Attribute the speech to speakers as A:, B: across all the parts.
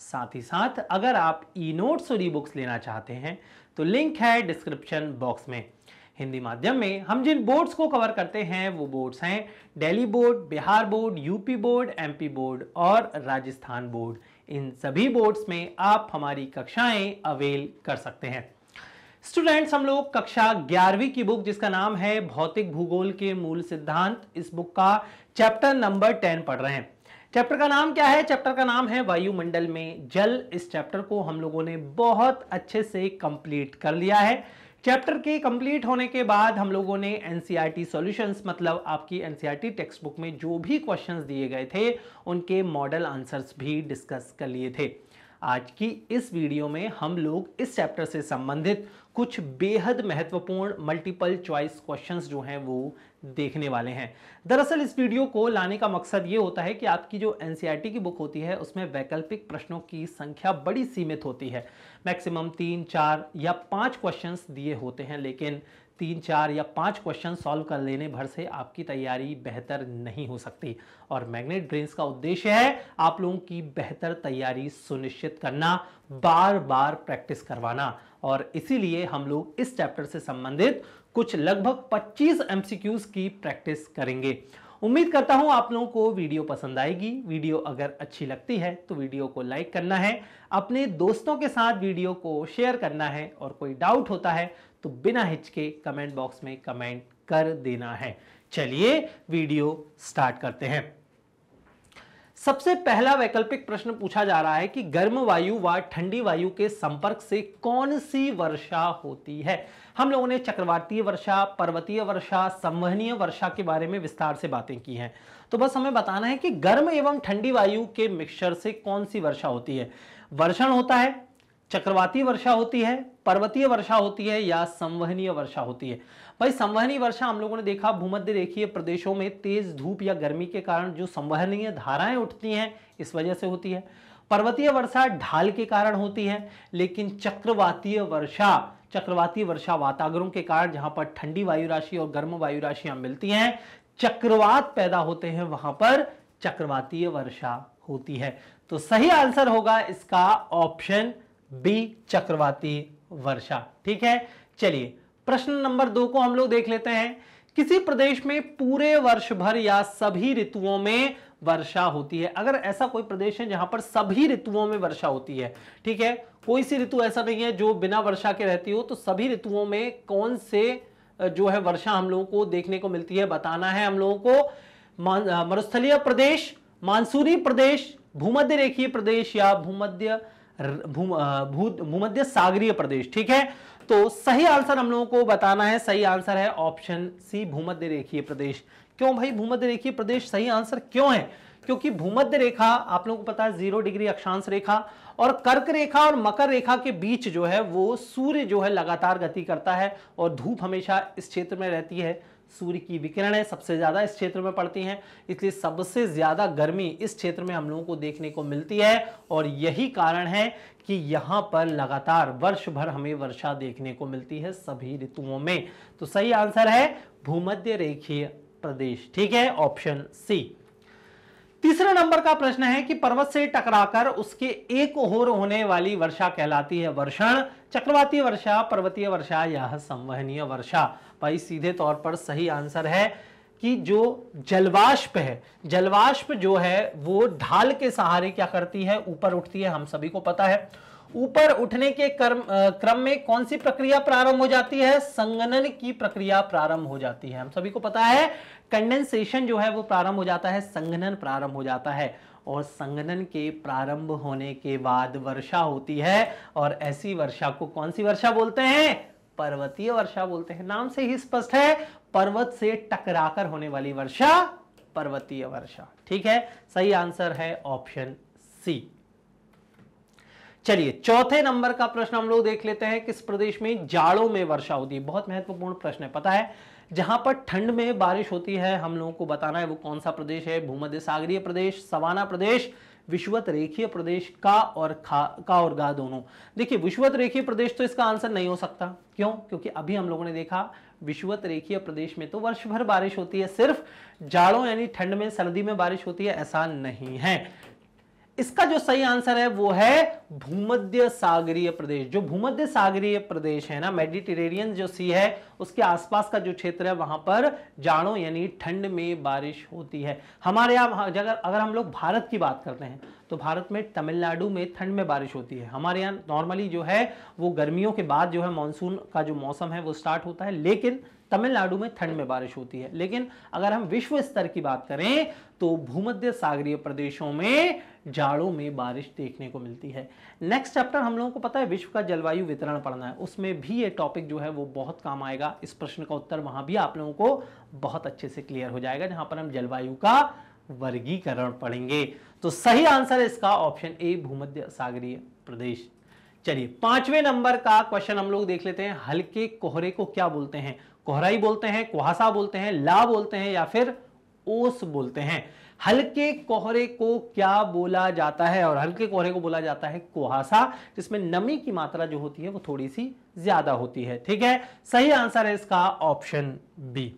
A: साथ ही साथ अगर आप ई नोट्स और ई बुक्स लेना चाहते हैं तो लिंक है डिस्क्रिप्शन बॉक्स में हिंदी माध्यम में हम जिन बोर्ड्स को कवर करते हैं वो बोर्ड्स हैं Delhi board Bihar board UP board MP board और राजस्थान बोर्ड इन सभी बोर्ड्स में आप हमारी कक्षाएं अवेल कर सकते हैं स्टूडेंट्स हम लोग कक्षा ग्यारहवीं की बुक जिसका नाम है भौतिक भूगोल के मूल सिद्धांत इस बुक का चैप्टर नंबर टेन पढ़ रहे हैं चैप्टर का नाम क्या है चैप्टर का नाम है वायुमंडल में जल इस चैप्टर को हम लोगों ने बहुत अच्छे से कंप्लीट कर लिया है चैप्टर के कंप्लीट होने के बाद हम लोगों ने एनसीईआरटी सॉल्यूशंस e मतलब आपकी एनसीईआरटी टेक्स्ट बुक में जो भी क्वेश्चंस दिए गए थे उनके मॉडल आंसर्स भी डिस्कस कर लिए थे आज की इस वीडियो में हम लोग इस चैप्टर से संबंधित कुछ बेहद महत्वपूर्ण मल्टीपल चॉइस क्वेश्चंस जो हैं वो देखने वाले हैं दरअसल इस वीडियो को लाने का मकसद ये होता है कि आपकी जो एन e की बुक होती है उसमें वैकल्पिक प्रश्नों की संख्या बड़ी सीमित होती है मैक्सिमम तीन चार या पाँच क्वेश्चन दिए होते हैं लेकिन तीन चार या पाँच क्वेश्चन सॉल्व कर लेने भर से आपकी तैयारी बेहतर नहीं हो सकती और मैग्नेट ब्रेन्स का उद्देश्य है आप लोगों की बेहतर तैयारी सुनिश्चित करना बार बार प्रैक्टिस करवाना और इसीलिए हम लोग इस चैप्टर से संबंधित कुछ लगभग 25 एम की प्रैक्टिस करेंगे उम्मीद करता हूं आप लोगों को वीडियो पसंद आएगी वीडियो अगर अच्छी लगती है तो वीडियो को लाइक करना है अपने दोस्तों के साथ वीडियो को शेयर करना है और कोई डाउट होता है तो बिना हिचके कमेंट बॉक्स में कमेंट कर देना है चलिए वीडियो स्टार्ट करते हैं सबसे पहला वैकल्पिक प्रश्न पूछा जा रहा है कि गर्म वायु व वा ठंडी वायु के संपर्क से कौन सी वर्षा होती है हम लोगों ने चक्रवातीय वर्षा पर्वतीय वर्षा संवहनीय वर्षा के बारे में विस्तार से बातें की हैं तो बस हमें बताना है कि गर्म एवं ठंडी वायु के मिक्सचर से कौन सी वर्षा होती है वर्षण होता है चक्रवातीय वर्षा होती है पर्वतीय वर्षा होती है या संवहनीय वर्षा होती है भाई संवहनीय वर्षा हम लोगों ने देखा भूमध्य रेखीय प्रदेशों में तेज धूप या गर्मी के कारण जो संवहनीय धाराएं उठती हैं इस वजह से होती है पर्वतीय वर्षा ढाल के कारण होती है लेकिन चक्रवातीय वर्षा चक्रवाती वर्षा वातावरण के कारण जहां पर ठंडी वायु राशि और गर्म वायु राशियां मिलती हैं चक्रवात पैदा होते हैं वहां पर चक्रवातीय वर्षा होती है तो सही आंसर होगा इसका ऑप्शन बी चक्रवाती वर्षा ठीक है चलिए प्रश्न नंबर दो को हम लोग देख लेते हैं किसी प्रदेश में पूरे वर्ष भर या सभी ऋतुओं में वर्षा होती है अगर ऐसा कोई प्रदेश है जहां पर सभी ऋतुओं में वर्षा होती है ठीक है कोई सी ऋतु ऐसा नहीं है जो बिना वर्षा के रहती हो तो सभी ऋतुओं में कौन से जो है वर्षा हम लोगों को देखने को मिलती है बताना है हम लोगों को मरुस्थलीय प्रदेश मानसूनी प्रदेश भूमध्य रेखीय प्रदेश या भूमध्य भूमध्य सागरीय प्रदेश ठीक है तो सही आंसर हम लोगों को बताना है सही आंसर है ऑप्शन सी भूमध्य रेखीय प्रदेश क्यों भाई भूमध्य रेखीय प्रदेश सही आंसर क्यों है क्योंकि भूमध्य रेखा आप लोगों को पता है जीरो डिग्री अक्षांश रेखा और कर्क रेखा और मकर रेखा के बीच जो है वो सूर्य जो है लगातार गति करता है और धूप हमेशा इस क्षेत्र में रहती है सूर्य की विकिरणें सबसे ज़्यादा इस क्षेत्र में पड़ती हैं इसलिए सबसे ज़्यादा गर्मी इस क्षेत्र में हम लोगों को देखने को मिलती है और यही कारण है कि यहाँ पर लगातार वर्ष भर हमें वर्षा देखने को मिलती है सभी ऋतुओं में तो सही आंसर है भूमध्य रेखीय प्रदेश ठीक है ऑप्शन सी तीसरे नंबर का प्रश्न है कि पर्वत से टकराकर उसके एक ओर होने वाली वर्षा कहलाती है वर्षण चक्रवाती वर्षा पर्वतीय वर्षा या संवहनीय वर्षा भाई सीधे तौर पर सही आंसर है कि जो जलवाष्प है जलवाष्प जो है वो ढाल के सहारे क्या करती है ऊपर उठती है हम सभी को पता है ऊपर उठने के क्रम क्रम में कौन सी प्रक्रिया प्रारंभ हो जाती है संगनन की प्रक्रिया प्रारंभ हो जाती है हम सभी को पता है कंडेंसेशन जो है वो प्रारंभ हो जाता है संघनन प्रारंभ हो जाता है और संघनन के प्रारंभ होने के बाद वर्षा होती है और ऐसी वर्षा को कौन सी वर्षा बोलते हैं पर्वतीय वर्षा बोलते हैं नाम से ही स्पष्ट है पर्वत से टकराकर होने वाली वर्षा पर्वतीय वर्षा ठीक है सही आंसर है ऑप्शन सी चलिए चौथे नंबर का प्रश्न हम लोग देख लेते हैं किस प्रदेश में जाड़ों में वर्षा होती है बहुत महत्वपूर्ण प्रश्न है पता है जहां पर ठंड में बारिश होती है हम लोगों को बताना है वो कौन सा प्रदेश है भूमध्य सागरीय प्रदेश सवाना प्रदेश विश्वत रेखीय प्रदेश का और खा का और गा दोनों देखिए विश्वत रेखीय प्रदेश तो इसका आंसर नहीं हो सकता क्यों क्योंकि अभी हम लोगों ने देखा विश्वत रेखीय प्रदेश में तो वर्ष भर बारिश होती है सिर्फ जाड़ों यानी ठंड में सर्दी में बारिश होती है ऐसा नहीं है इसका जो सही आंसर है वो है भूमध्य सागरीय प्रदेश जो भूमध्य सागरीय प्रदेश है ना मेडिटेरेनियन जो सी है उसके आसपास का जो क्षेत्र है वहां पर जाड़ो यानी ठंड में बारिश होती है हमारे यहाँ अगर अगर हम लोग भारत की बात करते हैं तो भारत में तमिलनाडु में ठंड में बारिश होती है हमारे यहाँ नॉर्मली जो है वो गर्मियों के बाद जो है मानसून का जो मौसम है वो स्टार्ट होता है लेकिन तमिलनाडु में ठंड में बारिश होती है लेकिन अगर हम विश्व स्तर की बात करें तो भूमध्य सागरीय प्रदेशों में जाड़ों में बारिश देखने को मिलती है नेक्स्ट चैप्टर हम लोगों को पता है विश्व का जलवायु वितरण पढ़ना है उसमें भी ये टॉपिक जो है वो बहुत काम आएगा इस प्रश्न का उत्तर वहां भी आप लोगों को बहुत अच्छे से क्लियर हो जाएगा जहां पर हम जलवायु का वर्गीकरण पढ़ेंगे तो सही आंसर है इसका ऑप्शन ए भूमध्य सागरीय प्रदेश चलिए पांचवें नंबर का क्वेश्चन हम लोग देख लेते हैं हल्के कोहरे को क्या बोलते हैं कोहराई बोलते हैं कुहासा बोलते हैं ला बोलते हैं या फिर ओस बोलते हैं हल्के कोहरे को क्या बोला जाता है और हल्के कोहरे को बोला जाता है कुहासा जिसमें नमी की मात्रा जो होती है वो थोड़ी सी ज्यादा होती है ठीक है सही आंसर है इसका ऑप्शन बी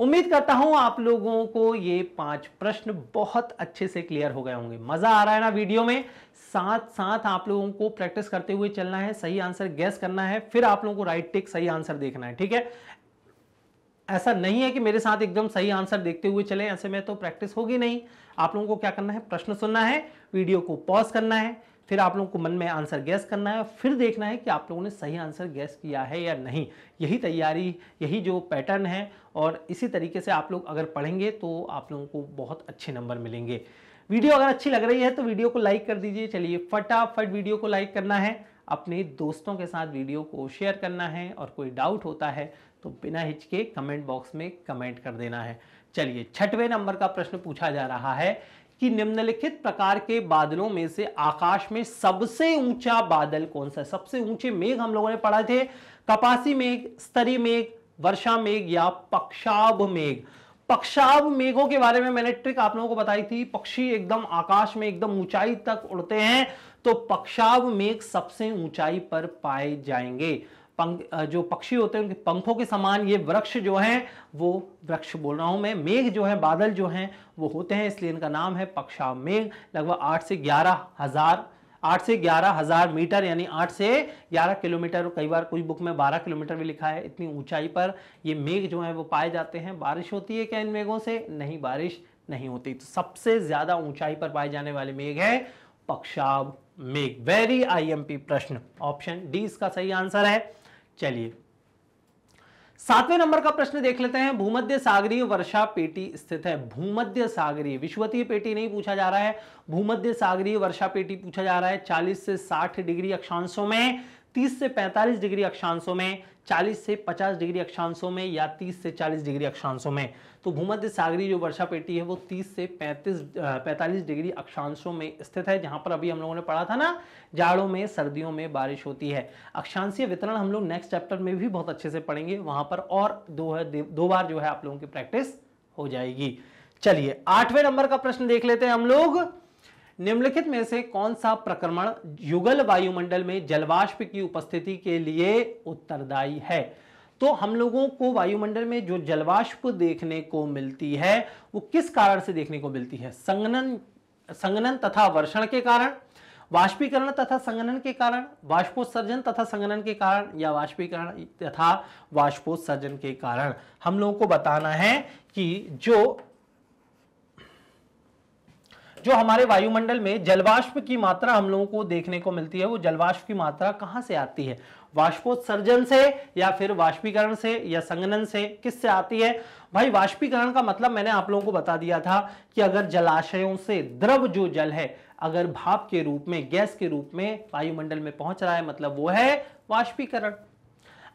A: उम्मीद करता हूं आप लोगों को ये पांच प्रश्न बहुत अच्छे से क्लियर हो गए होंगे मजा आ रहा है ना वीडियो में साथ साथ आप लोगों को प्रैक्टिस करते हुए चलना है सही आंसर गैस करना है फिर आप लोगों को राइट टिक सही आंसर देखना है ठीक है ऐसा नहीं है कि मेरे साथ एकदम सही आंसर देखते हुए चले ऐसे में तो प्रैक्टिस होगी नहीं आप लोगों को क्या करना है प्रश्न सुनना है वीडियो को पॉज करना है फिर आप लोगों को मन में आंसर गैस करना है फिर देखना है कि आप लोगों ने सही आंसर गैस किया है या नहीं यही तैयारी यही जो पैटर्न है और इसी तरीके से आप लोग अगर पढ़ेंगे तो आप लोगों को बहुत अच्छे नंबर मिलेंगे वीडियो अगर अच्छी लग रही है तो वीडियो को लाइक कर दीजिए चलिए फटाफट वीडियो को लाइक करना है अपने दोस्तों के साथ वीडियो को शेयर करना है और कोई डाउट होता है तो बिना हिचके कमेंट बॉक्स में कमेंट कर देना है चलिए छठवें नंबर का प्रश्न पूछा जा रहा है कि निम्नलिखित प्रकार के बादलों में से आकाश में सबसे ऊंचा बादल कौन सा सबसे ऊंचे मेघ हम लोगों ने पढ़ा थे कपासी मेघ स्तरी मेघ वर्षा मेघ या पक्षाभ मेघ पक्षाभ मेघों के बारे में मैंने ट्रिक आप लोगों को बताई थी पक्षी एकदम आकाश में एकदम ऊंचाई तक उड़ते हैं तो पक्षाब मेघ सबसे ऊंचाई पर पाए जाएंगे पंख जो पक्षी होते हैं उनके पंखों के समान ये वृक्ष जो हैं वो वृक्ष बोल रहा हूँ मैं मेघ जो है बादल जो हैं वो होते हैं इसलिए इनका नाम है पक्षा मेघ लगभग आठ से ग्यारह हज़ार आठ से ग्यारह हज़ार मीटर यानी आठ से ग्यारह किलोमीटर कई बार कोई बुक में बारह किलोमीटर भी लिखा है इतनी ऊंचाई पर ये मेघ जो है वो पाए जाते हैं बारिश होती है क्या इन मेघों से नहीं बारिश नहीं होती तो सबसे ज़्यादा ऊंचाई पर पाए जाने वाले मेघ है पक्षाव मेघ वेरी आईएमपी प्रश्न ऑप्शन डी इसका सही आंसर है चलिए सातवें नंबर का प्रश्न देख लेते हैं भूमध्य सागरीय वर्षा पेटी स्थित है भूमध्य सागरीय विश्वतीय पेटी नहीं पूछा जा रहा है भूमध्य सागरीय वर्षा पेटी पूछा जा रहा है 40 से 60 डिग्री अक्षांशों में 30 से 45 डिग्री अक्षांशों में 40 से 50 डिग्री अक्षांशों में या 30 से 40 डिग्री अक्षांशों में तो भूमध्य सागरी जो वर्षा पेटी है वो 30 से 35 45 डिग्री अक्षांशों में स्थित है जहां पर अभी हम लोगों ने पढ़ा था ना जाड़ों में सर्दियों में बारिश होती है अक्षांशीय वितरण हम लोग नेक्स्ट चैप्टर में भी बहुत अच्छे से पढ़ेंगे वहां पर और दो है दो बार जो है आप लोगों की प्रैक्टिस हो जाएगी चलिए आठवें नंबर का प्रश्न देख लेते हैं हम लोग निम्नलिखित में से कौन सा प्रक्रमण युगल वायुमंडल में जलवाष्प की उपस्थिति के लिए उत्तरदायी है तो हम लोगों को वायुमंडल में जो जलवाष्प देखने को मिलती है वो किस कारण से देखने को मिलती है संगनन संगनन तथा वर्षण के कारण वाष्पीकरण तथा संगनन के कारण वाष्पोत्सर्जन तथा संगनन के कारण या वाष्पीकरण तथा वाष्पोत्सर्जन के कारण हम लोगों को बताना है कि जो जो हमारे वायुमंडल में जलवाष्प की मात्रा हम लोगों को देखने को मिलती है वो जलवाष्प की मात्रा कहाँ से आती है वाष्पोत्सर्जन से या फिर वाष्पीकरण से या संगनन से किससे आती है भाई वाष्पीकरण का मतलब मैंने आप लोगों को बता दिया था कि अगर जलाशयों से द्रव जो जल है अगर भाप के रूप में गैस के रूप में वायुमंडल में पहुंच रहा है मतलब वो है वाष्पीकरण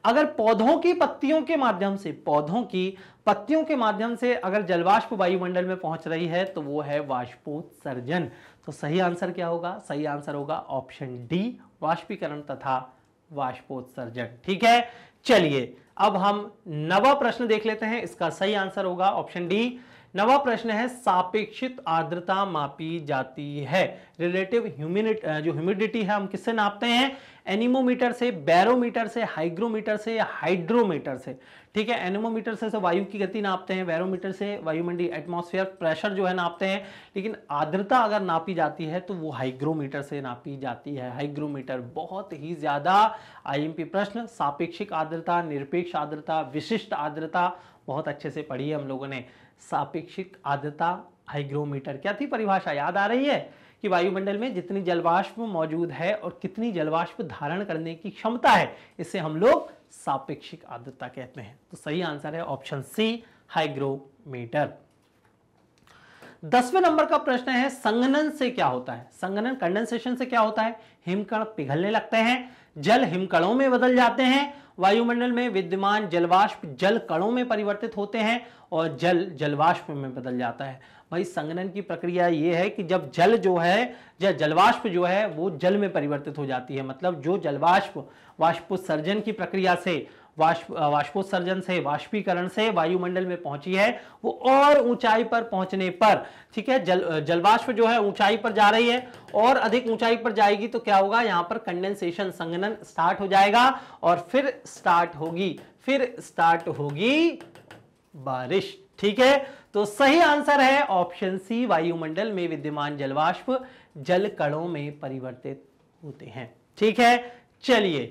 A: अगर पौधों की पत्तियों के माध्यम से पौधों की पत्तियों के माध्यम से अगर जलवाष्प वायुमंडल में पहुंच रही है तो वो है वाष्पोत्सर्जन तो सही आंसर क्या होगा सही आंसर होगा ऑप्शन डी वाष्पीकरण तथा वाष्पोत्सर्जन ठीक है चलिए अब हम नवा प्रश्न देख लेते हैं इसका सही आंसर होगा ऑप्शन डी नवा प्रश्न है सापेक्षित आर्द्रता मापी जाती है रिलेटिव ह्यूमिडिट जो ह्यूमिडिटी है हम किससे नापते हैं एनिमोमीटर से बैरोमीटर से हाइग्रोमीटर से हाइड्रोमीटर से ठीक है एनिमोमीटर से वायु की गति नापते हैं बैरोमीटर से वायुमंडी एटमॉस्फेयर प्रेशर जो है नापते हैं लेकिन आर्द्रता अगर नापी जाती है तो वो हाइग्रोमीटर से नापी जाती है हाइग्रोमीटर बहुत ही ज़्यादा आईएमपी प्रश्न सापेक्षिक आर्द्रता निरपेक्ष आर्द्रता विशिष्ट आर्द्रता बहुत अच्छे से पढ़ी है हम लोगों ने सापेक्षिक आर्द्रता हाइग्रोमीटर क्या थी परिभाषा याद आ रही है कि वायुमंडल में जितनी जलवाष्प मौजूद है और कितनी जलवाष्प धारण करने की क्षमता है इसे हम लोग सापेक्षिक आर्द्रता कहते हैं तो सही आंसर है ऑप्शन सी हाइग्रोमीटर दसवें नंबर का प्रश्न है संगनन से क्या होता है संगनन कंडेंसेशन से क्या होता है हिमकण पिघलने लगते हैं जल हिमकणों में बदल जाते हैं वायुमंडल में विद्यमान जलवाष्प जल कणों में परिवर्तित होते हैं और जल जलवाष्प में बदल जाता है भाई संगनन की प्रक्रिया ये है कि जब जल जो है या जलवाष्प जो है वो जल में परिवर्तित हो जाती है मतलब जो जलवाष्प वाष्पोत्सर्जन की प्रक्रिया से वाष्प वाष्पोत्सर्जन से वाष्पीकरण से वायुमंडल में पहुंची है वो और ऊंचाई पर पहुंचने पर ठीक है जल जलवाष्प जो है ऊंचाई पर जा रही है और अधिक ऊंचाई पर जाएगी तो क्या होगा यहाँ पर कंडेंसेशन संगनन स्टार्ट हो जाएगा और फिर स्टार्ट होगी फिर स्टार्ट होगी बारिश ठीक है तो सही आंसर है ऑप्शन सी वायुमंडल में विद्यमान जलवाष्प जल कणों में परिवर्तित होते हैं ठीक है चलिए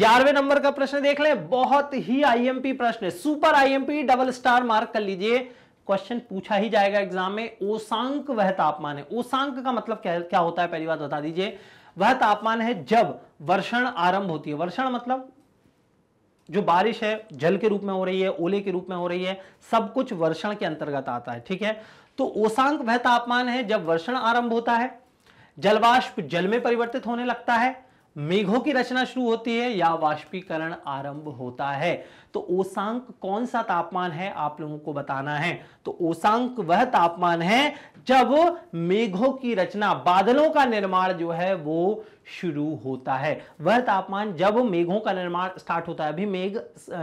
A: ग्यारहवें नंबर का प्रश्न देख लें बहुत ही आईएमपी प्रश्न है super IMP double star mark कर लीजिए क्वेश्चन पूछा ही जाएगा एग्जाम में ओसांक वह तापमान है ओसांक का मतलब क्या क्या होता है पहली बात बता दीजिए वह तापमान है जब वर्षण आरंभ होती है वर्षण मतलब जो बारिश है जल के रूप में हो रही है ओले के रूप में हो रही है सब कुछ वर्षण के अंतर्गत आता है ठीक है तो ओसांक वह तापमान है जब वर्षण आरंभ होता है जलवाष्प जल में परिवर्तित होने लगता है मेघों की रचना शुरू होती है या वाष्पीकरण आरंभ होता है तो ओसांक कौन सा तापमान है आप लोगों को बताना है तो ओसांक वह तापमान है जब मेघों की रचना बादलों का निर्माण जो है वो शुरू होता है वह तापमान जब मेघों का निर्माण स्टार्ट होता है अभी मेघ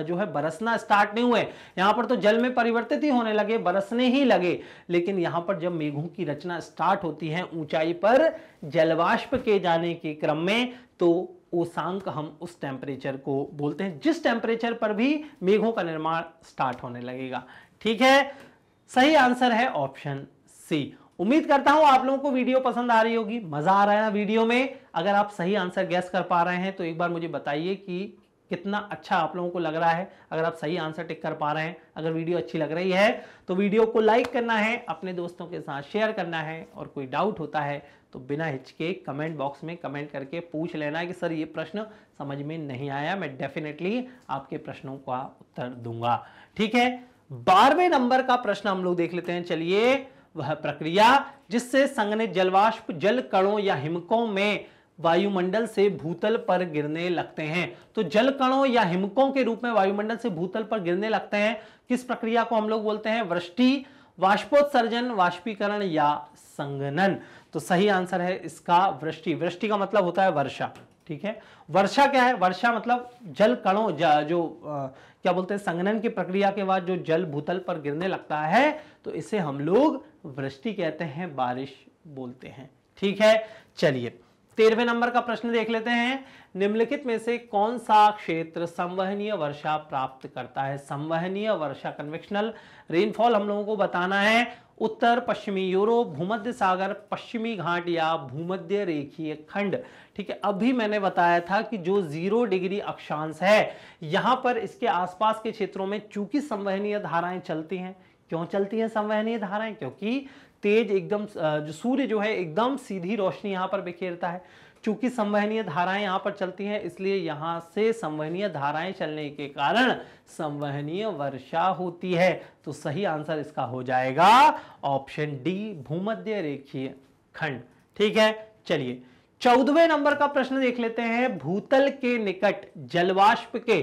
A: जो है बरसना स्टार्ट नहीं हुए यहां पर तो जल में परिवर्तित ही होने लगे बरसने ही लगे लेकिन यहां पर जब मेघों की रचना स्टार्ट होती है ऊंचाई पर जलवाष्प के जाने के क्रम में तो ओसांक हम उस टेम्परेचर को बोलते हैं जिस टेम्परेचर पर भी मेघों का निर्माण स्टार्ट होने लगेगा ठीक है सही आंसर है ऑप्शन सी उम्मीद करता हूं आप लोगों को वीडियो पसंद आ रही होगी मजा आ रहा है ना वीडियो में अगर आप सही आंसर गैस कर पा रहे हैं तो एक बार मुझे बताइए कि कितना अच्छा आप लोगों को लग रहा है अगर आप सही आंसर टिक कर पा रहे हैं अगर वीडियो अच्छी लग रही है तो वीडियो को लाइक करना है अपने दोस्तों के साथ शेयर करना है और कोई डाउट होता है तो बिना हिचके कमेंट बॉक्स में कमेंट करके पूछ लेना कि सर ये प्रश्न समझ में नहीं आया मैं डेफिनेटली आपके प्रश्नों का उत्तर दूंगा ठीक है बारहवें नंबर का प्रश्न हम लोग देख लेते हैं चलिए वह प्रक्रिया जिससे संगने जलवाष्प जल कणों या हिमकों में वायुमंडल से भूतल पर गिरने लगते हैं तो जल कणों या हिमकों के रूप में वायुमंडल से भूतल पर गिरने लगते हैं किस प्रक्रिया को हम लोग बोलते हैं वृष्टि वाष्पोत्सर्जन वाष्पीकरण या संगनन तो सही आंसर है इसका वृष्टि वृष्टि का मतलब होता है वर्षा ठीक है वर्षा क्या है वर्षा मतलब जल कणों जो आ, क्या बोलते हैं संगनन की प्रक्रिया के बाद जो जल भूतल पर गिरने लगता है तो इसे हम लोग वृष्टि कहते हैं बारिश बोलते हैं ठीक है चलिए तेरहवें नंबर का प्रश्न देख लेते हैं निम्नलिखित में से कौन सा क्षेत्र संवहनीय वर्षा प्राप्त करता है संवहनीय वर्षा कन्वेक्शनल रेनफॉल हम लोगों को बताना है उत्तर पश्चिमी यूरोप भूमध्य सागर पश्चिमी घाट या भूमध्य रेखीय खंड ठीक है अभी मैंने बताया था कि जो जीरो डिग्री अक्षांश है यहां पर इसके आसपास के क्षेत्रों में चूंकि संवहनीय धाराएं चलती हैं क्यों चलती हैं संवहनीय धाराएं क्योंकि तेज एकदम जो सूर्य जो है एकदम सीधी रोशनी यहाँ पर बिखेरता है चूंकि संवहनीय धाराएं यहाँ पर चलती हैं इसलिए यहाँ से संवहनीय धाराएं चलने के कारण संवहनीय वर्षा होती है तो सही आंसर इसका हो जाएगा ऑप्शन डी भूमध्य रेखीय खंड ठीक है चलिए चौदवे नंबर का प्रश्न देख लेते हैं भूतल के निकट जलवाष्प के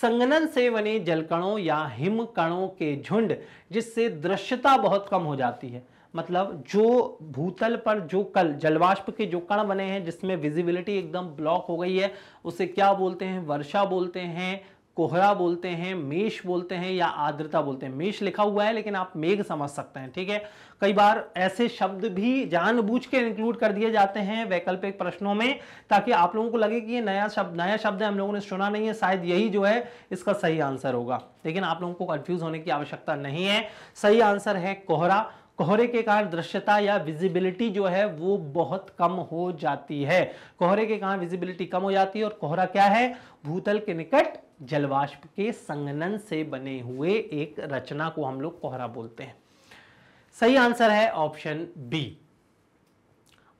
A: संगनन से बने जलकणों या हिम कणों के झुंड जिससे दृश्यता बहुत कम हो जाती है मतलब जो भूतल पर जो कल जलवाष्प के जो कण बने हैं जिसमें विजिबिलिटी एकदम ब्लॉक हो गई है उसे क्या बोलते हैं वर्षा बोलते हैं कोहरा बोलते हैं मेष बोलते हैं या आर्द्रता बोलते हैं मेष लिखा हुआ है लेकिन आप मेघ समझ सकते हैं ठीक है कई बार ऐसे शब्द भी जानबूझ के इंक्लूड कर दिए जाते हैं वैकल्पिक प्रश्नों में ताकि आप लोगों को लगे कि ये नया शब्द नया शब्द है हम लोगों ने सुना नहीं है शायद यही जो है इसका सही आंसर होगा लेकिन आप लोगों को कन्फ्यूज होने की आवश्यकता नहीं है सही आंसर है कोहरा कोहरे के कारण दृश्यता या विजिबिलिटी जो है वो बहुत कम हो जाती है कोहरे के कारण विजिबिलिटी कम हो जाती है और कोहरा क्या है भूतल के निकट जलवाष्प के संगनन से बने हुए एक रचना को हम लोग कोहरा बोलते हैं सही आंसर है ऑप्शन बी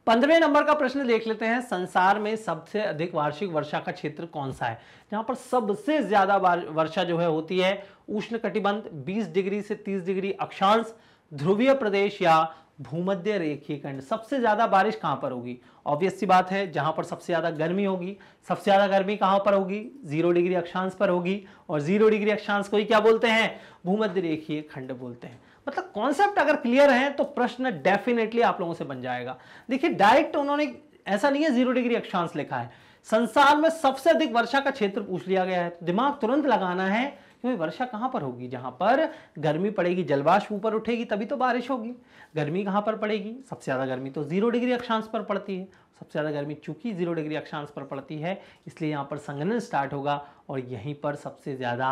A: पंद्रह नंबर का प्रश्न देख लेते हैं संसार में सबसे अधिक वार्षिक वर्षा का क्षेत्र कौन सा है जहां पर सबसे ज्यादा वर्षा जो है होती है उष्ण कटिबंध बीस डिग्री से तीस डिग्री अक्षांश ध्रुवीय प्रदेश या भूमध्य रेखीय खंड सबसे ज़्यादा बारिश कहां पर होगी ऑब्वियस सी बात है जहां पर सबसे ज़्यादा गर्मी होगी सबसे ज़्यादा गर्मी कहां पर होगी जीरो डिग्री अक्षांश पर होगी और जीरो डिग्री अक्षांश को ही क्या बोलते हैं भूमध्य रेखीय खंड बोलते हैं मतलब कॉन्सेप्ट अगर क्लियर है तो प्रश्न डेफिनेटली आप लोगों से बन जाएगा देखिए डायरेक्ट उन्होंने ऐसा नहीं है जीरो डिग्री अक्षांश लिखा है संसार में सबसे अधिक वर्षा का क्षेत्र पूछ लिया गया है तो दिमाग तुरंत लगाना है क्योंकि वर्षा कहाँ पर होगी जहाँ पर गर्मी पड़ेगी जलवाष्प ऊपर उठेगी तभी तो बारिश होगी गर्मी कहाँ पर पड़ेगी सबसे ज़्यादा गर्मी तो जीरो डिग्री अक्षांश पर पड़ती है सबसे ज़्यादा गर्मी चूंकि जीरो डिग्री अक्षांश पर पड़ती है इसलिए यहाँ पर संघनन स्टार्ट होगा और यहीं पर सबसे ज़्यादा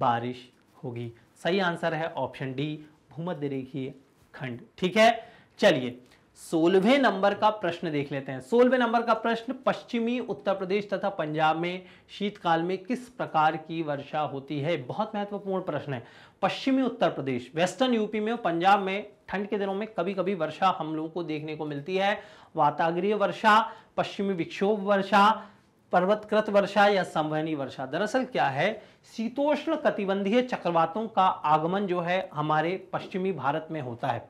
A: बारिश होगी सही आंसर है ऑप्शन डी भूमध्य रेखीय खंड ठीक है चलिए सोलहवें नंबर का प्रश्न देख लेते हैं सोलहवें नंबर का प्रश्न पश्चिमी उत्तर प्रदेश तथा पंजाब में शीतकाल में किस प्रकार की वर्षा होती है बहुत महत्वपूर्ण प्रश्न है पश्चिमी उत्तर प्रदेश वेस्टर्न यूपी में और पंजाब में ठंड के दिनों में कभी कभी वर्षा हम लोगों को देखने को मिलती है वातागृह वर्षा पश्चिमी विक्षोभ वर्षा पर्वतकृत वर्षा या संवहनी वर्षा दरअसल क्या है शीतोष्ण कटिबंधीय चक्रवातों का आगमन जो है हमारे पश्चिमी भारत में होता है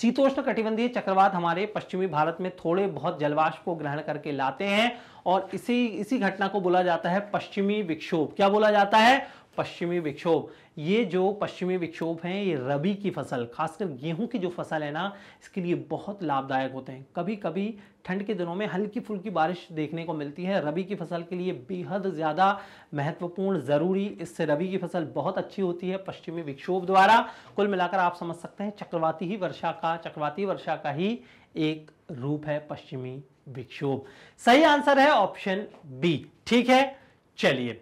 A: शीतोष्ण कटिबंधीय चक्रवात हमारे पश्चिमी भारत में थोड़े बहुत जलवाष्प को ग्रहण करके लाते हैं और इसी इसी घटना को बोला जाता है पश्चिमी विक्षोभ क्या बोला जाता है पश्चिमी विक्षोभ ये जो पश्चिमी विक्षोभ हैं ये रबी की फसल खासकर गेहूं की जो फसल है ना इसके लिए बहुत लाभदायक होते हैं कभी कभी ठंड के दिनों में हल्की फुल्की बारिश देखने को मिलती है रबी की फसल के लिए बेहद ज़्यादा महत्वपूर्ण ज़रूरी इससे रबी की फसल बहुत अच्छी होती है पश्चिमी विक्षोभ द्वारा कुल मिलाकर आप समझ सकते हैं चक्रवाती ही वर्षा का चक्रवाती वर्षा का ही एक रूप है पश्चिमी विक्षोभ सही आंसर है ऑप्शन बी ठीक है चलिए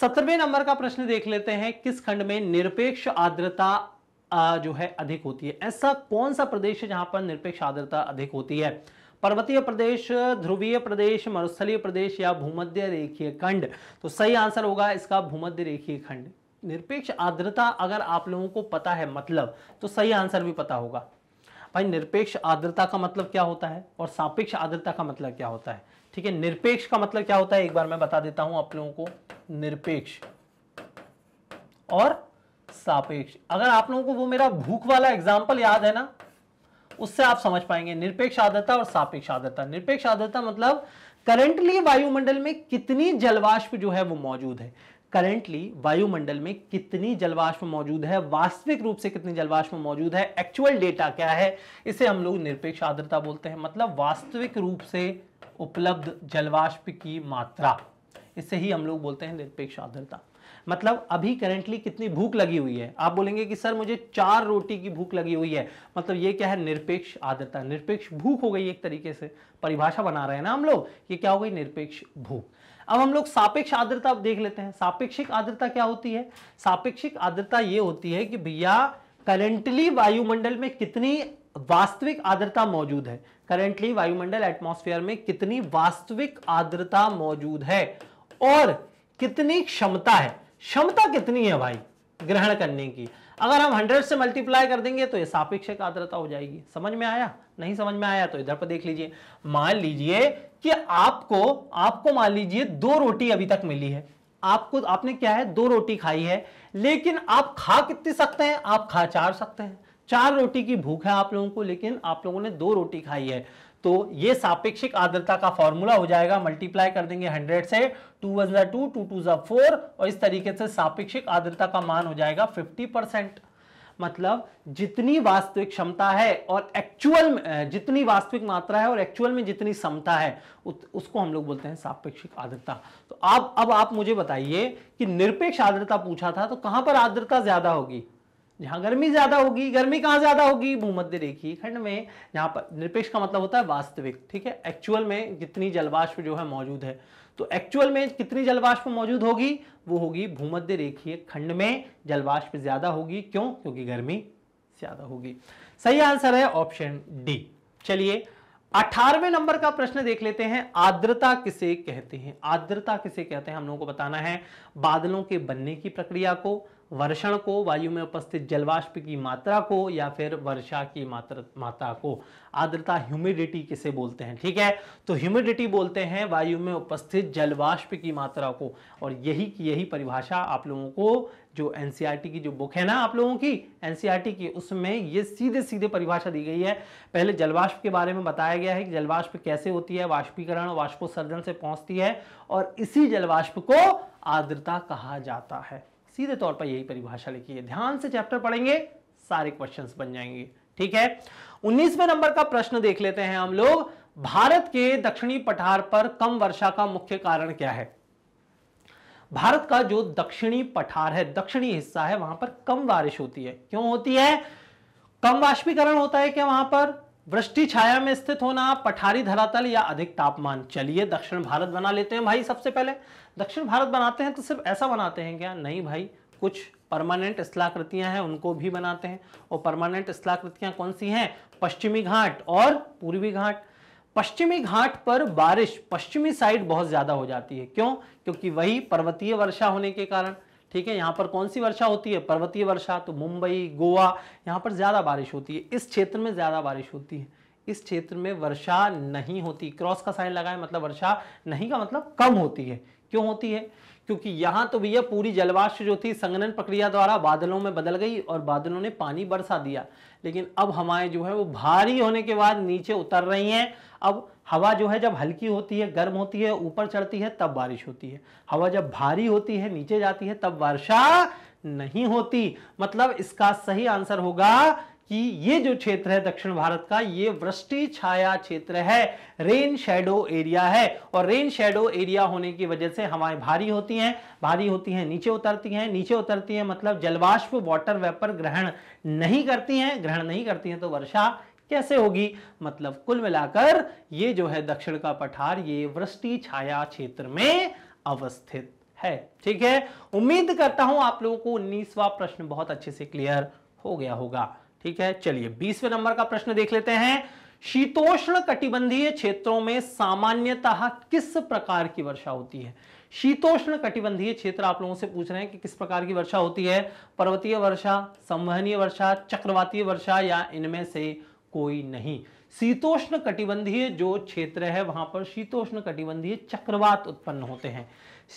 A: सत्रहवें नंबर का प्रश्न देख लेते हैं किस खंड में निरपेक्ष आर्द्रता जो है अधिक होती है ऐसा कौन सा प्रदेश है जहां पर निरपेक्ष आर्द्रता अधिक होती है पर्वतीय प्रदेश ध्रुवीय प्रदेश मरुस्थलीय प्रदेश या भूमध्य रेखीय खंड तो सही आंसर होगा इसका भूमध्य रेखीय खंड निरपेक्ष आर्द्रता अगर आप लोगों को पता है मतलब तो सही आंसर भी पता होगा भाई निरपेक्ष आर्द्रता का मतलब क्या होता है और सापेक्ष आर्द्रता का मतलब क्या होता है ठीक है निरपेक्ष का मतलब क्या होता है एक बार मैं बता देता हूं आप लोगों को निरपेक्ष और सापेक्ष अगर आप लोगों को वो मेरा भूख वाला एग्जाम्पल याद है ना उससे आप समझ पाएंगे निरपेक्ष आदरता और सापेक्ष आदरता निरपेक्ष आदरता मतलब करंटली वायुमंडल में कितनी जलवाष्प जो है वो मौजूद है करेंटली वायुमंडल में कितनी जलवाष्प मौजूद है वास्तविक रूप से कितनी जलवाष्प मौजूद है एक्चुअल डेटा क्या है इसे हम लोग निरपेक्ष आदरता बोलते हैं मतलब वास्तविक रूप से उपलब्ध जलवाष्प की मात्रा इससे ही हम लोग बोलते हैं निरपेक्ष आर्द्रता मतलब अभी करेंटली कितनी भूख लगी हुई है आप बोलेंगे कि सर मुझे चार रोटी की भूख लगी हुई है मतलब ये क्या है निरपेक्ष आर्द्रता निरपेक्ष भूख हो गई एक तरीके से परिभाषा बना रहे हैं ना हम लोग ये क्या हो गई निरपेक्ष भूख अब हम लोग सापेक्ष आर्द्रता देख लेते हैं सापेक्षिक आर्द्रता क्या होती है सापेक्षिक आर्द्रता ये होती है कि भैया करेंटली वायुमंडल में कितनी वास्तविक आर्द्रता मौजूद है करेंटली वायुमंडल एटमॉस्फेयर में कितनी वास्तविक आर्द्रता मौजूद है और कितनी क्षमता है क्षमता कितनी है भाई ग्रहण करने की अगर हम 100 से मल्टीप्लाई कर देंगे तो ये सापेक्ष आद्रता हो जाएगी समझ में आया नहीं समझ में आया तो इधर पर देख लीजिए मान लीजिए कि आपको आपको मान लीजिए दो रोटी अभी तक मिली है आपको आपने क्या है दो रोटी खाई है लेकिन आप खा कितनी सकते हैं आप खा चार सकते हैं चार रोटी की भूख है आप लोगों को लेकिन आप लोगों ने दो रोटी खाई है तो ये सापेक्षिक आर्द्रता का फॉर्मूला हो जाएगा मल्टीप्लाई कर देंगे हंड्रेड से two one two two two जो फोर और इस तरीके से सापेक्षिक आर्द्रता का मान हो जाएगा फिफ्टी परसेंट मतलब जितनी वास्तविक क्षमता है और एक्चुअल जितनी वास्तविक मात्रा है और एक्चुअल में जितनी क्षमता है उसको हम लोग बोलते हैं सापेक्षिक आर्द्रता तो आप अब आप मुझे बताइए कि निरपेक्ष आर्द्रता पूछा था तो कहां पर आर्द्रता ज्यादा होगी जहां गर्मी ज्यादा होगी गर्मी कहां ज्यादा होगी भूमध्य रेखीय खंड में जहां पर निरपेक्ष का मतलब होता है वास्तविक ठीक है एक्चुअल में कितनी जलवाष्प जो है मौजूद है तो एक्चुअल में कितनी जलवाष्प मौजूद होगी वो होगी भूमध्य रेखीय खंड में जलवाष्प ज्यादा होगी क्यों क्योंकि गर्मी ज्यादा होगी सही आंसर है ऑप्शन डी चलिए अठारवे नंबर का प्रश्न देख लेते हैं आर्द्रता किसे कहते हैं आर्द्रता किसे कहते हैं हम लोगों को बताना है बादलों के बनने की प्रक्रिया को वर्षण को वायु में उपस्थित जलवाष्प की मात्रा को या फिर वर्षा की मात्रा मात्रा को आर्द्रता ह्यूमिडिटी किसे बोलते हैं ठीक है तो ह्यूमिडिटी बोलते हैं वायु में उपस्थित जलवाष्प की मात्रा को और यही की यही परिभाषा आप लोगों को जो एनसीईआरटी e की जो बुक है ना आप लोगों की एनसीईआरटी e की उसमें ये सीधे सीधे परिभाषा दी गई है पहले जलवाष्प के बारे में बताया गया है कि जलवाष्प कैसे होती है वाष्पीकरण वाष्पोसर्जन से पहुंचती है और इसी जलवाष्प को आर्द्रता कहा जाता है सीधे तौर पर यही परिभाषा लिखी है ध्यान से चैप्टर पढ़ेंगे सारे क्वेश्चन बन जाएंगे ठीक है उन्नीसवें नंबर का प्रश्न देख लेते हैं हम लोग भारत के दक्षिणी पठार पर कम वर्षा का मुख्य कारण क्या है भारत का जो दक्षिणी पठार है दक्षिणी हिस्सा है वहां पर कम बारिश होती है क्यों होती है कम वाष्पीकरण होता है क्या वहां पर वृष्टि छाया में स्थित होना पठारी धरातल या अधिक तापमान चलिए दक्षिण भारत बना लेते हैं भाई सबसे पहले दक्षिण भारत बनाते हैं तो सिर्फ ऐसा बनाते हैं क्या नहीं भाई कुछ परमानेंट स्थलाकृतियां हैं उनको भी बनाते हैं और परमानेंट स्थलाकृतियां कौन सी हैं पश्चिमी घाट और पूर्वी घाट पश्चिमी घाट पर बारिश पश्चिमी साइड बहुत ज़्यादा हो जाती है क्यों क्योंकि वही पर्वतीय वर्षा होने के कारण ठीक है यहाँ पर कौन सी वर्षा होती है पर्वतीय वर्षा तो मुंबई गोवा यहाँ पर ज़्यादा बारिश होती है इस क्षेत्र में ज़्यादा बारिश होती है इस क्षेत्र में वर्षा नहीं होती क्रॉस का साइन लगाए मतलब वर्षा नहीं का मतलब कम होती है क्यों होती है क्योंकि यहाँ तो भैया पूरी जलवाष्प जो थी संगनन प्रक्रिया द्वारा बादलों में बदल गई और बादलों ने पानी बरसा दिया लेकिन अब हवाएं जो है वो भारी होने के बाद नीचे उतर रही हैं अब हवा जो है जब हल्की होती है गर्म होती है ऊपर चढ़ती है तब बारिश होती है हवा जब भारी होती है नीचे जाती है तब वर्षा नहीं होती मतलब इसका सही आंसर होगा कि ये जो क्षेत्र है दक्षिण भारत का ये वृष्टि छाया क्षेत्र है रेन शेडो एरिया है और रेन शेडो एरिया होने की वजह से हवाएं भारी होती हैं भारी होती हैं नीचे उतरती हैं नीचे उतरती हैं मतलब जलवाष्प वाटर वेपर ग्रहण नहीं करती हैं ग्रहण नहीं करती हैं तो वर्षा कैसे होगी मतलब कुल मिलाकर ये जो है दक्षिण का पठार ये वृष्टि छाया क्षेत्र में अवस्थित है ठीक है उम्मीद करता हूं आप लोगों को उन्नीसवा प्रश्न बहुत अच्छे से क्लियर हो गया होगा ठीक है चलिए बीसवें नंबर का प्रश्न देख लेते हैं शीतोष्ण कटिबंधीय क्षेत्रों में सामान्यतः किस प्रकार की वर्षा होती है शीतोष्ण कटिबंधीय क्षेत्र आप लोगों से पूछ रहे हैं कि किस प्रकार की वर्षा होती है पर्वतीय वर्षा संवहनीय वर्षा चक्रवातीय वर्षा या इनमें से कोई नहीं शीतोष्ण कटिबंधीय जो क्षेत्र है वहां पर शीतोष्ण कटिबंधीय चक्रवात उत्पन्न होते हैं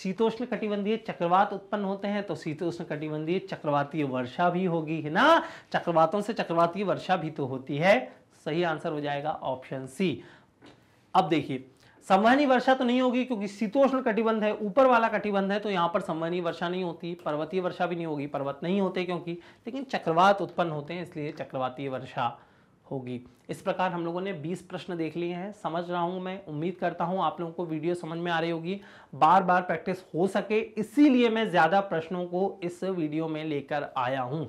A: शीतोष्ण कटिबंधीय चक्रवात उत्पन्न होते हैं तो शीतोष्ण कटिबंधीय चक्रवातीय वर्षा भी होगी है ना चक्रवातों से चक्रवातीय वर्षा भी तो होती है सही आंसर हो जाएगा ऑप्शन सी अब देखिए संवहनी वर्षा तो नहीं होगी क्योंकि शीतोष्ण कटिबंध है ऊपर वाला कटिबंध है तो यहाँ पर संवहनी वर्षा नहीं होती पर्वतीय वर्षा भी नहीं होगी पर्वत नहीं होते क्योंकि लेकिन चक्रवात उत्पन्न होते हैं इसलिए चक्रवातीय वर्षा होगी इस प्रकार हम लोगों ने 20 प्रश्न देख लिए हैं समझ रहा हूँ मैं उम्मीद करता हूँ आप लोगों को वीडियो समझ में आ रही होगी बार बार प्रैक्टिस हो सके इसीलिए मैं ज़्यादा प्रश्नों को इस वीडियो में लेकर आया हूँ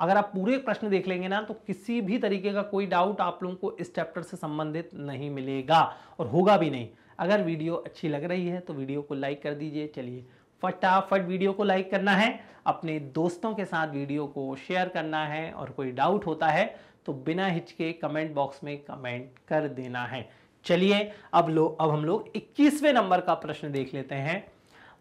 A: अगर आप पूरे प्रश्न देख लेंगे ना तो किसी भी तरीके का कोई डाउट आप लोगों को इस चैप्टर से संबंधित नहीं मिलेगा और होगा भी नहीं अगर वीडियो अच्छी लग रही है तो वीडियो को लाइक कर दीजिए चलिए फटाफट वीडियो को लाइक करना है अपने दोस्तों के साथ वीडियो को शेयर करना है और कोई डाउट होता है तो बिना हिचके कमेंट बॉक्स में कमेंट कर देना है चलिए अब लो अब हम लोग 21वें नंबर का प्रश्न देख लेते हैं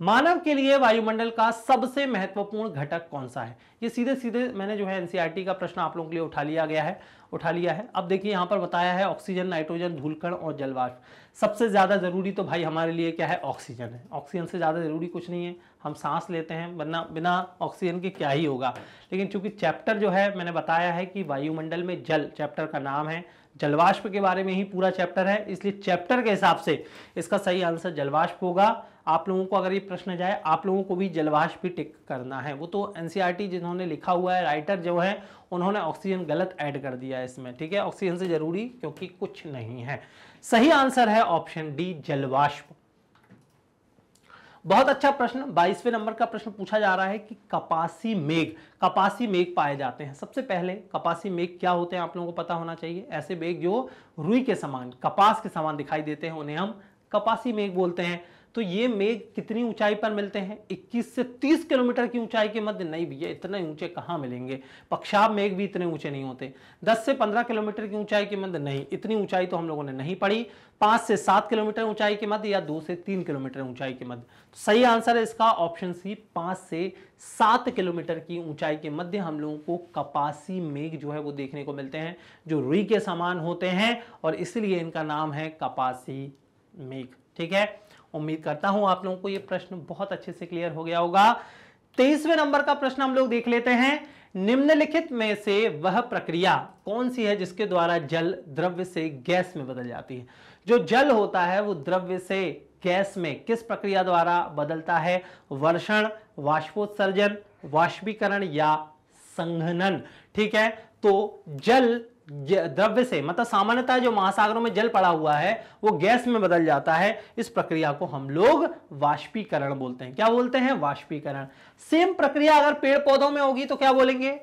A: मानव के लिए वायुमंडल का सबसे महत्वपूर्ण घटक कौन सा है ये सीधे सीधे मैंने जो है एनसीईआरटी e का प्रश्न आप लोगों के लिए उठा लिया गया है उठा लिया है अब देखिए यहाँ पर बताया है ऑक्सीजन नाइट्रोजन धूलकण और जलवाष्प सबसे ज़्यादा ज़रूरी तो भाई हमारे लिए क्या है ऑक्सीजन है ऑक्सीजन से ज़्यादा ज़रूरी कुछ नहीं है हम सांस लेते हैं वरना बिना ऑक्सीजन के क्या ही होगा लेकिन चूंकि चैप्टर जो है मैंने बताया है कि वायुमंडल में जल चैप्टर का नाम है जलवाष्प के बारे में ही पूरा चैप्टर है इसलिए चैप्टर के हिसाब से इसका सही आंसर जलवाष्प होगा आप लोगों को अगर ये प्रश्न जाए आप लोगों को भी जलवाष्प भी टिक करना है वो तो एन e जिन्होंने लिखा हुआ है राइटर जो है उन्होंने ऑक्सीजन गलत ऐड कर दिया है इसमें ठीक है ऑक्सीजन से ज़रूरी क्योंकि कुछ नहीं है सही आंसर है ऑप्शन डी जलवाष्प बहुत अच्छा प्रश्न बाईसवें नंबर का प्रश्न पूछा जा रहा है कि कपासी मेघ कपासी मेघ पाए जाते हैं सबसे पहले कपासी मेघ क्या होते हैं आप लोगों को पता होना चाहिए ऐसे मेघ जो रुई के समान कपास के समान दिखाई देते हैं उन्हें हम कपासी मेघ बोलते हैं तो ये मेघ कितनी ऊंचाई पर मिलते हैं 21 से 30 किलोमीटर की ऊंचाई के मध्य नहीं भैया इतने ऊंचे कहाँ मिलेंगे पक्षाब मेघ भी इतने ऊंचे नहीं होते 10 से 15 किलोमीटर की ऊंचाई के मध्य नहीं इतनी ऊंचाई तो हम लोगों ने नहीं पढ़ी 5 से 7 किलोमीटर ऊंचाई के मध्य या 2 से 3 किलोमीटर ऊंचाई के मध्य तो सही आंसर है इसका ऑप्शन सी पाँच से सात किलोमीटर की ऊंचाई के मध्य हम लोगों को कपासी मेघ जो है वो देखने को मिलते हैं जो रुई के समान होते हैं और इसलिए इनका नाम है कपासी मेघ ठीक है उम्मीद करता हूं आप लोगों को यह प्रश्न बहुत अच्छे से क्लियर हो गया होगा तेईसवें नंबर का प्रश्न हम लोग देख लेते हैं निम्नलिखित में से वह प्रक्रिया कौन सी है जिसके द्वारा जल द्रव्य से गैस में बदल जाती है जो जल होता है वो द्रव्य से गैस में किस प्रक्रिया द्वारा बदलता है वर्षण वाष्पोत्सर्जन वाष्पीकरण या संघनन ठीक है तो जल द्रव्य से मतलब सामान्यतः जो महासागरों में जल पड़ा हुआ है वो गैस में बदल जाता है इस प्रक्रिया को हम लोग वाष्पीकरण बोलते हैं क्या बोलते हैं वाष्पीकरण सेम प्रक्रिया अगर पेड़ पौधों में होगी तो क्या बोलेंगे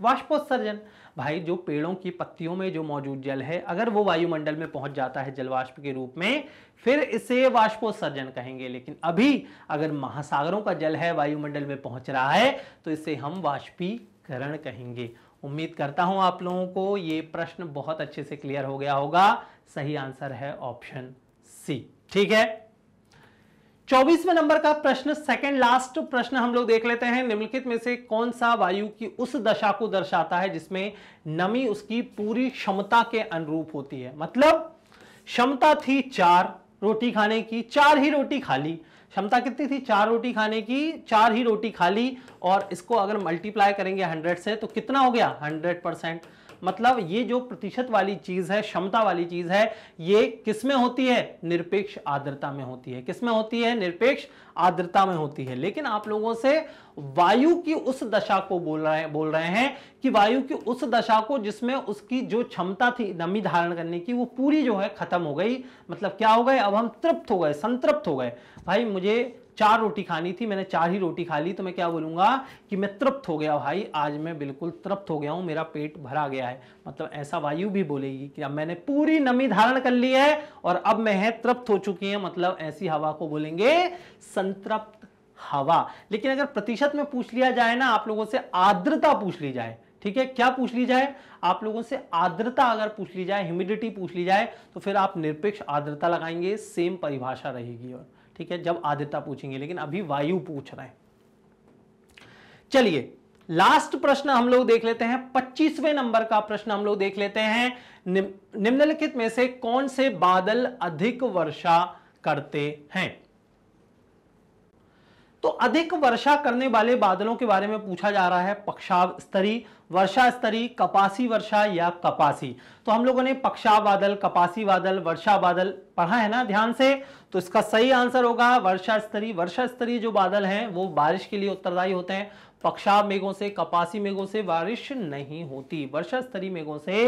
A: वाष्पोत्सर्जन भाई जो पेड़ों की पत्तियों में जो मौजूद जल है अगर वो वायुमंडल में पहुंच जाता है जलवाष्प के रूप में फिर इसे वाष्पोत्सर्जन कहेंगे लेकिन अभी अगर महासागरों का जल है वायुमंडल में पहुंच रहा है तो इसे हम वाष्पीकरण कहेंगे उम्मीद करता हूं आप लोगों को ये प्रश्न बहुत अच्छे से क्लियर हो गया होगा सही आंसर है ऑप्शन सी ठीक है चौबीसवें नंबर का प्रश्न सेकंड लास्ट प्रश्न हम लोग देख लेते हैं निम्नलिखित में से कौन सा वायु की उस दशा को दर्शाता है जिसमें नमी उसकी पूरी क्षमता के अनुरूप होती है मतलब क्षमता थी चार रोटी खाने की चार ही रोटी खा ली क्षमता कितनी थी चार रोटी खाने की चार ही रोटी खा ली और इसको अगर मल्टीप्लाई करेंगे हंड्रेड से तो कितना हो गया हंड्रेड परसेंट मतलब ये जो प्रतिशत वाली चीज है क्षमता वाली चीज है ये किसमें होती है निरपेक्ष आर्द्रता में होती है किसमें होती है निरपेक्ष आर्द्रता में होती है लेकिन आप लोगों से वायु की उस दशा को बोल रहे बोल रहे हैं कि वायु की उस दशा को जिसमें उसकी जो क्षमता थी नमी धारण करने की वो पूरी जो है खत्म हो गई मतलब क्या हो गए अब हम तृप्त हो गए संतृप्त हो गए भाई मुझे चार रोटी खानी थी मैंने चार ही रोटी खा ली तो मैं क्या बोलूंगा कि मैं तृप्त हो गया भाई आज मैं बिल्कुल तृप्त हो गया हूं मेरा पेट भरा गया है मतलब ऐसा वायु भी बोलेगी कि अब मैंने पूरी नमी धारण कर ली है और अब मैं है तृप्त हो चुकी है मतलब ऐसी हवा को बोलेंगे संतृप्त हवा लेकिन अगर प्रतिशत में पूछ लिया जाए ना आप लोगों से आर्द्रता पूछ ली जाए ठीक है क्या पूछ ली जाए आप लोगों से आर्द्रता अगर पूछ ली जाए ह्यूमिडिटी पूछ ली जाए तो फिर आप निरपेक्ष आर्द्रता लगाएंगे सेम परिभाषा रहेगी और ठीक है जब आदित्य पूछेंगे लेकिन अभी वायु पूछ रहे हैं चलिए लास्ट प्रश्न हम लोग देख लेते हैं पच्चीसवें नंबर का प्रश्न हम लोग देख लेते हैं निम्नलिखित में से कौन से बादल अधिक वर्षा करते हैं तो अधिक वर्षा करने वाले बादलों के बारे में पूछा जा रहा है पक्षाव स्तरी वर्षा स्तरी कपासी वर्षा या कपासी तो हम लोगों ने पक्षाव बादल कपासी बादल वर्षा बादल पढ़ा है ना ध्यान से तो इसका सही आंसर होगा वर्षा स्तरी वर्षा स्तरीय जो बादल हैं वो बारिश के लिए उत्तरदायी होते हैं पक्षाव मेघों से कपासी मेघों से बारिश नहीं होती वर्षा स्तरीय मेघों से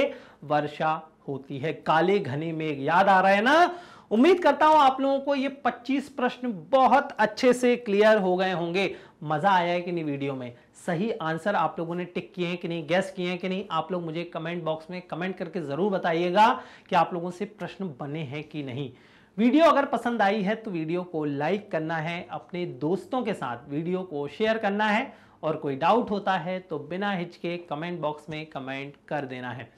A: वर्षा होती है काले घने मेघ याद आ रहा है ना उम्मीद करता हूं आप लोगों को ये 25 प्रश्न बहुत अच्छे से क्लियर हो गए होंगे मजा आया है कि नहीं वीडियो में सही आंसर आप लोगों ने टिक किए हैं कि नहीं गैस किए हैं कि नहीं आप लोग मुझे कमेंट बॉक्स में कमेंट करके ज़रूर बताइएगा कि आप लोगों से प्रश्न बने हैं कि नहीं वीडियो अगर पसंद आई है तो वीडियो को लाइक करना है अपने दोस्तों के साथ वीडियो को शेयर करना है और कोई डाउट होता है तो बिना हिचके कमेंट बॉक्स में कमेंट कर देना है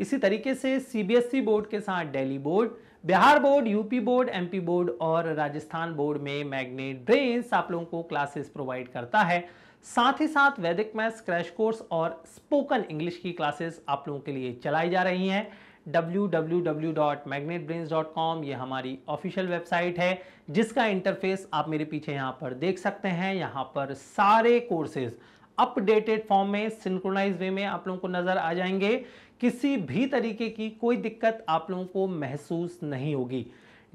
A: इसी तरीके से सीबीएसई बोर्ड e के साथ Delhi board Bihar board UP board MP board और राजस्थान बोर्ड में मैग्नेट ब्रेन्स आप लोगों को क्लासेस प्रोवाइड करता है साथ ही साथ वैदिक मैथ्स क्रैश कोर्स और स्पोकन इंग्लिश की क्लासेस आप लोगों के लिए चलाई जा रही हैं www.magnetbrains.com ये हमारी ऑफिशियल वेबसाइट है जिसका इंटरफेस आप मेरे पीछे यहाँ पर देख सकते हैं यहाँ पर सारे कोर्सेज अपडेटेड फॉर्म में सिंक्रोनाइज वे में आप लोगों को नजर आ जाएंगे किसी भी तरीके की कोई दिक्कत आप लोगों को महसूस नहीं होगी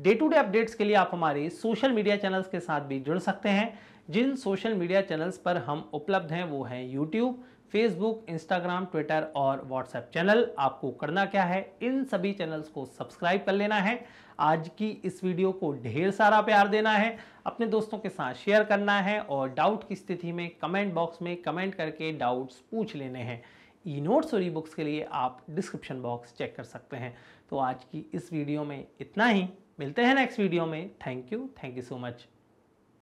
A: डे टू डे अपडेट्स के लिए आप हमारे सोशल मीडिया चैनल्स के साथ भी जुड़ सकते हैं जिन सोशल मीडिया चैनल्स पर हम उपलब्ध हैं वो हैं यूट्यूब फेसबुक इंस्टाग्राम ट्विटर और व्हाट्सएप चैनल आपको करना क्या है इन सभी चैनल्स को सब्सक्राइब कर लेना है आज की इस वीडियो को ढेर सारा प्यार देना है अपने दोस्तों के साथ शेयर करना है और डाउट की स्थिति में कमेंट बॉक्स में कमेंट करके डाउट्स पूछ लेने हैं ई नोट्स और ई बुक्स के लिए आप डिस्क्रिप्शन बॉक्स चेक कर सकते हैं तो आज की इस वीडियो में इतना ही मिलते हैं नेक्स्ट वीडियो में thank you thank you so much